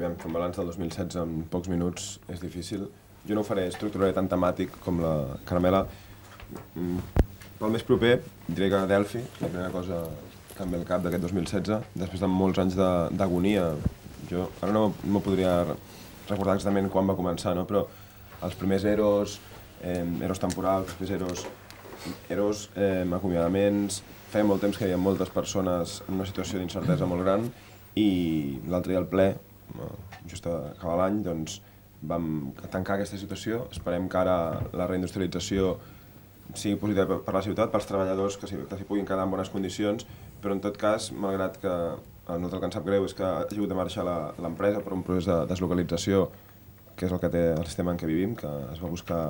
aviam, fer un balanç del 2016 en pocs minuts és difícil. Jo no ho faré, estructuraré tan temàtic com la caramela. Mm, pel més proper, diré que Delphi, la primera cosa que em ve al cap d'aquest 2016, després de molts anys d'agonia, jo ara no, no podria recordar exactament quan va començar, no? però els primers eros, eh, eros temporals, després eros, eros eh, acomiadaments, feia molt temps que hi havia moltes persones en una situació d'incertesa molt gran i l'altre dia al ple just a acabar l'any, doncs vam tancar aquesta situació. Esperem que ara la reindustrialització sigui positiva per la ciutat, pels treballadors que s'hi puguin quedar en bones condicions, però en tot cas, malgrat que a eh, nosaltres el que ens sap greu és que ha hagut de marxar l'empresa per un procés de deslocalització, que és el que té el sistema en què vivim, que es va buscar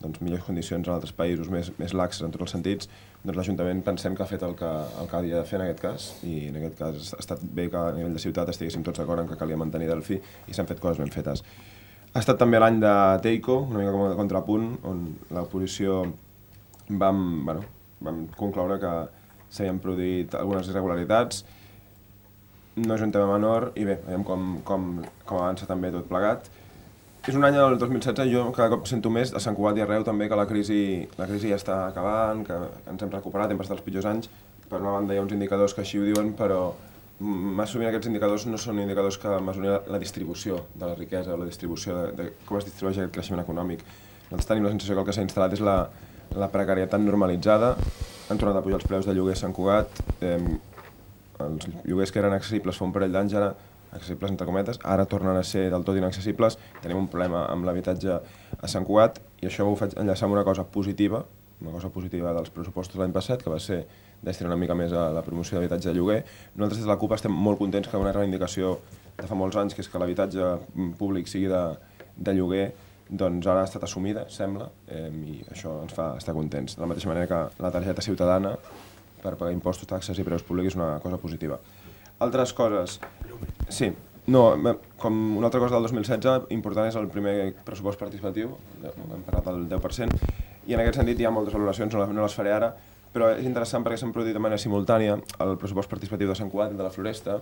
doncs, millors condicions en altres països més, més laxes en tots els sentits, doncs l'Ajuntament pensem que ha fet el que, el que havia de fer en aquest cas i en aquest cas ha estat bé que a nivell de ciutat estiguéssim tots d'acord en que calia mantenir Delfi, i s'han fet coses ben fetes. Ha estat també l'any de Teiko, una mica com a contrapunt, on l'oposició vam, bueno, vam concloure que s'havien produït algunes irregularitats, no és un tema menor i bé, veiem com, com, com avança també tot plegat és un any del 2016 i jo cada cop sento més a Sant Cugat i arreu també que la crisi, la crisi ja està acabant, que ens hem recuperat, hem passat els pitjors anys. Per una banda hi ha uns indicadors que així ho diuen, però més sovint aquests indicadors no són indicadors que mesurin la distribució de la riquesa, la distribució de, de com es distribueix aquest creixement econòmic. Nosaltres tenim la sensació que el que s'ha instal·lat és la, la precarietat normalitzada, han tornat a pujar els preus de lloguer a Sant Cugat, eh, els lloguers que eren accessibles fa un parell d'anys ara accessibles entre cometes, ara tornen a ser del tot inaccessibles, tenim un problema amb l'habitatge a Sant Cugat i això ho faig enllaçar amb una cosa positiva, una cosa positiva dels pressupostos l'any passat, que va ser destinar una mica més a la promoció d'habitatge de lloguer. Nosaltres des de la CUP estem molt contents que una reivindicació de fa molts anys, que és que l'habitatge mm, públic sigui de, de lloguer, doncs ara ha estat assumida, sembla, eh, i això ens fa estar contents. De la mateixa manera que la targeta ciutadana per pagar impostos, taxes i preus públics és una cosa positiva altres coses. Sí, no, com una altra cosa del 2016, important és el primer pressupost participatiu, hem parlat del 10%, i en aquest sentit hi ha moltes valoracions, no les, faré ara, però és interessant perquè s'han produït de manera simultània el pressupost participatiu de Sant Cugat de la Floresta.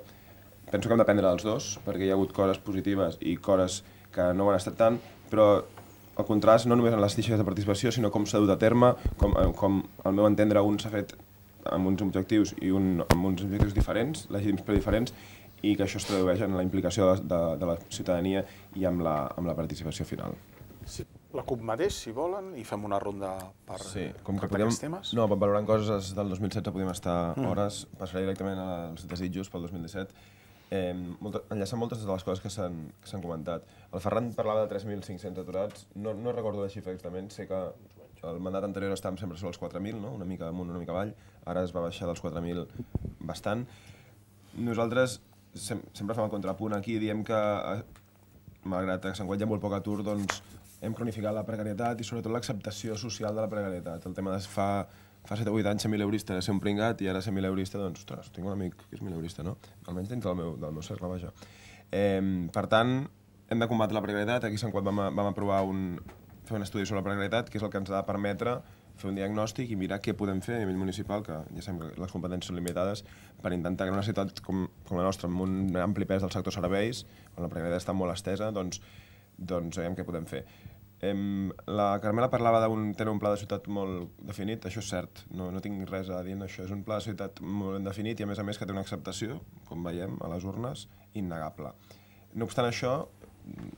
Penso que hem d'aprendre dels dos, perquè hi ha hagut coses positives i coses que no ho han estat tant, però el contrast no només en les tiges de participació, sinó com s'ha dut a terme, com, eh, com al meu entendre un s'ha fet amb uns objectius i un amb uns objectius diferents, legítims però diferents, i que això es tradueix en la implicació de, de, de la ciutadania i amb la, amb la participació final. Sí. La CUP mateix, si volen, i fem una ronda per sí, com que podíem, temes. No, valorar coses del 2016 podem estar mm. hores, passaré directament als desitjos pel 2017, eh, molt, enllaçant moltes de les coses que s'han comentat. El Ferran parlava de 3.500 aturats, no, no recordo la xifra exactament, sé que el mandat anterior estàvem sempre sobre els 4.000, no? una mica amunt, una mica avall, ara es va baixar dels 4.000 bastant. Nosaltres sem sempre fem el contrapunt aquí, diem que, eh, malgrat que s'enguatja molt poc atur, doncs hem cronificat la precarietat i sobretot l'acceptació social de la precarietat. El tema de fa, fa 7 o 8 anys ser mileurista era ser un pringat i ara ser mileurista, doncs, ostres, tinc un amic que és mileurista, no? Almenys dins del meu, del meu cercle, vaja. Eh, per tant, hem de combatre la precarietat. Aquí a Sant Quat vam, vam aprovar un, fer un estudi sobre la precarietat, que és el que ens ha de permetre fer un diagnòstic i mirar què podem fer a nivell municipal, que ja sabem que les competències són limitades, per intentar que una ciutat com, com la nostra, amb un ampli pes del sector serveis, on la precarietat està molt estesa, doncs, doncs veiem què podem fer. Em, la Carmela parlava d'un tenir un pla de ciutat molt definit, això és cert, no, no tinc res a dir en això, és un pla de ciutat molt definit i a més a més que té una acceptació, com veiem, a les urnes, innegable. No obstant això,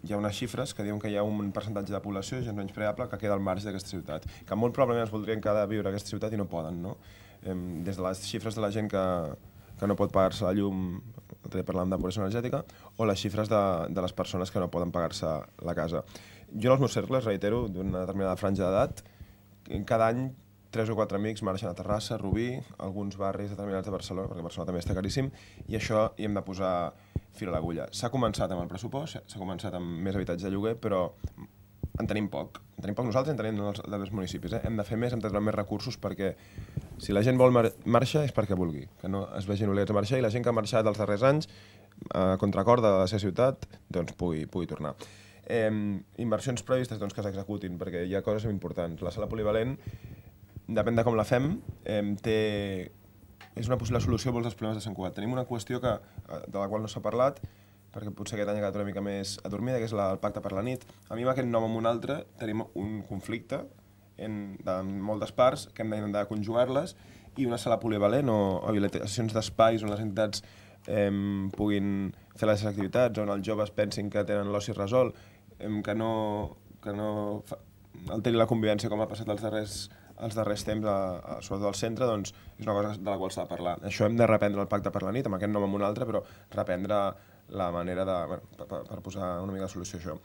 hi ha unes xifres que diuen que hi ha un percentatge de població gens preable que queda al marge d'aquesta ciutat, que molt probablement es voldrien quedar a viure a aquesta ciutat i no poden, no? des de les xifres de la gent que, que no pot pagar-se la llum, també parlant de pobresa energètica, o les xifres de, de les persones que no poden pagar-se la casa. Jo en els meus cercles, reitero, d'una determinada franja d'edat, cada any tres o quatre amics marxen a Terrassa, Rubí, alguns barris determinats de Barcelona, perquè Barcelona també està caríssim, i això hi hem de posar fil l'agulla. S'ha començat amb el pressupost, s'ha començat amb més habitatge de lloguer, però en tenim poc. En tenim poc nosaltres, en tenim els altres municipis. Eh? Hem de fer més, hem de treure més recursos perquè si la gent vol mar marxar és perquè vulgui, que no es vegin olets a marxar i la gent que ha marxat els darrers anys a contracorda de la seva ciutat doncs pugui, pugui tornar. Eh, inversions previstes doncs, que s'executin, perquè hi ha coses importants. La sala polivalent, depèn de com la fem, eh, té és una possible solució a molts dels problemes de Sant Cugat. Tenim una qüestió que, eh, de la qual no s'ha parlat, perquè potser aquest any ha quedat una mica més adormida, que és la, el pacte per la nit. A mi va aquest nom amb un altre, tenim un conflicte en, de moltes parts que hem de conjugar-les i una sala polivalent o habilitacions d'espais on les entitats eh, puguin fer les seves activitats, on els joves pensin que tenen l'oci resolt, eh, que no, que no fa, alteri la convivència com ha passat els darrers els darrers temps, a, a, sobretot al centre, doncs, és una cosa de la qual s'ha de parlar. Això hem de reprendre el pacte per la nit, amb aquest nom amb un altre, però reprendre la manera de, bueno, per, per posar una mica de solució a això.